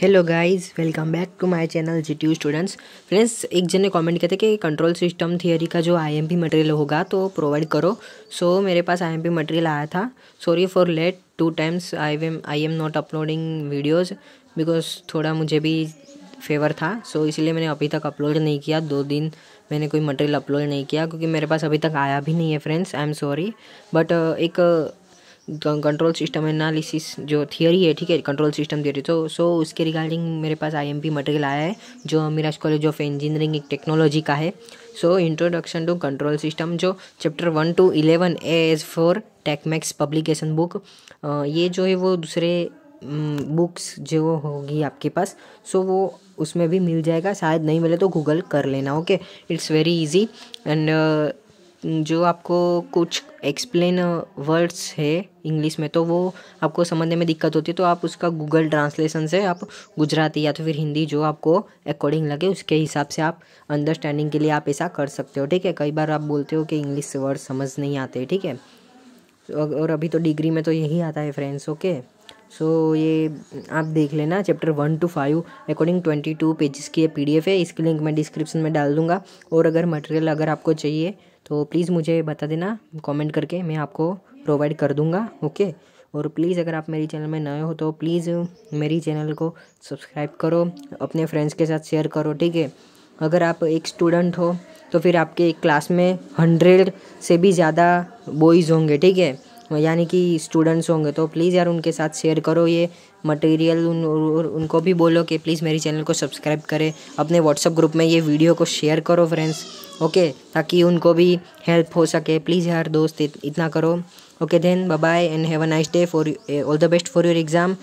hello guys welcome back to my channel G T students friends एक जन ने comment किया था कि कंट्रोल सिस्टम थियोरी का जो आईएमपी मटेरियल होगा तो प्रोवाइड करो सो so, मेरे पास आईएमपी मटेरियल आया था sorry for late two times I am I am not uploading videos because थोड़ा मुझे भी फेवर था सो so, इसलिए मैंने अभी तक अपलोड नहीं किया दो दिन मैंने कोई मटेरियल अपलोड नहीं किया क्योंकि मेरे पास अभी तक आया भी नहीं है friends I am sorry but एक कंट्रोल सिस्टम एनालिसिस जो थियोरी है ठीक है कंट्रोल सिस्टम थियोरी तो सो so, उसके रिगार्डिंग मेरे पास आईएमपी मटेरियल आया है जो Miraj college of engineering technology का है so introduction to control system जो chapter one two eleven A as four Techmax publication book ये जो है वो दूसरे बुक्स जो होगी आपके पास सो वो उसमें भी मिल जाएगा शायद नहीं मिले तो गूगल कर लेना okay it's very easy and जो आपको कुछ एक्सप्लेन वर्ड्स है इंग्लिश में तो वो आपको समझने में दिक्कत होती है तो आप उसका गूगल ट्रांसलेशन से आप गुजराती या तो फिर हिंदी जो आपको अकॉर्डिंग लगे उसके हिसाब से आप अंडरस्टैंडिंग के लिए आप ऐसा कर सकते हो ठीक है कई बार आप बोलते हो कि इंग्लिश वर्ड समझ नहीं आते ठीक है और अभी तो डिग्री में तो यही आता है फ्रेंड्स ओके सो so, ये आप देख लेना chapter one two five according twenty two pages की ये पीडीएफ है इसकी लिंक मैं डिस्क्रिप्शन में डाल दूंगा और अगर मटेरियल अगर आपको चाहिए तो प्लीज़ मुझे बता देना कमेंट करके मैं आपको प्रोवाइड कर दूँगा ओके और प्लीज़ अगर आप मेरी चैनल में नए हो तो प्लीज़ मेरी चैनल को सब्सक्राइब करो अपने फ्रेंड्स के साथ शेयर करो ठीक है अगर आप एक स्टूडेंट हो तो फिर आपके एक क्लास में हंड्रेड से भी ज़्यादा बॉयज़ होंगे ठीक है यानी कि स्टूडेंट्स होंगे तो प्लीज़ यार उनके साथ शेयर करो ये मटेरियल उन उनको भी बोलो कि प्लीज़ मेरे चैनल को सब्सक्राइब करें अपने व्हाट्सअप ग्रुप में ये वीडियो को शेयर करो फ्रेंड्स ओके ताकि उनको भी हेल्प हो सके प्लीज़ यार दोस्त इतना करो okay then bye and have a nice day for all the best for your exam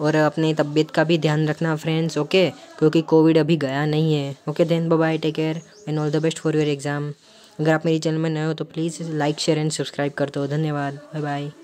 और अपनी तबीयत का भी ध्यान रखना फ्रेंड्स ओके क्योंकि कोविड अभी गया नहीं है okay then bye take care and all the best for your exam अगर आप मेरे चैनल में नए हो तो please like share and subscribe कर दो धन्यवाद बाय बाय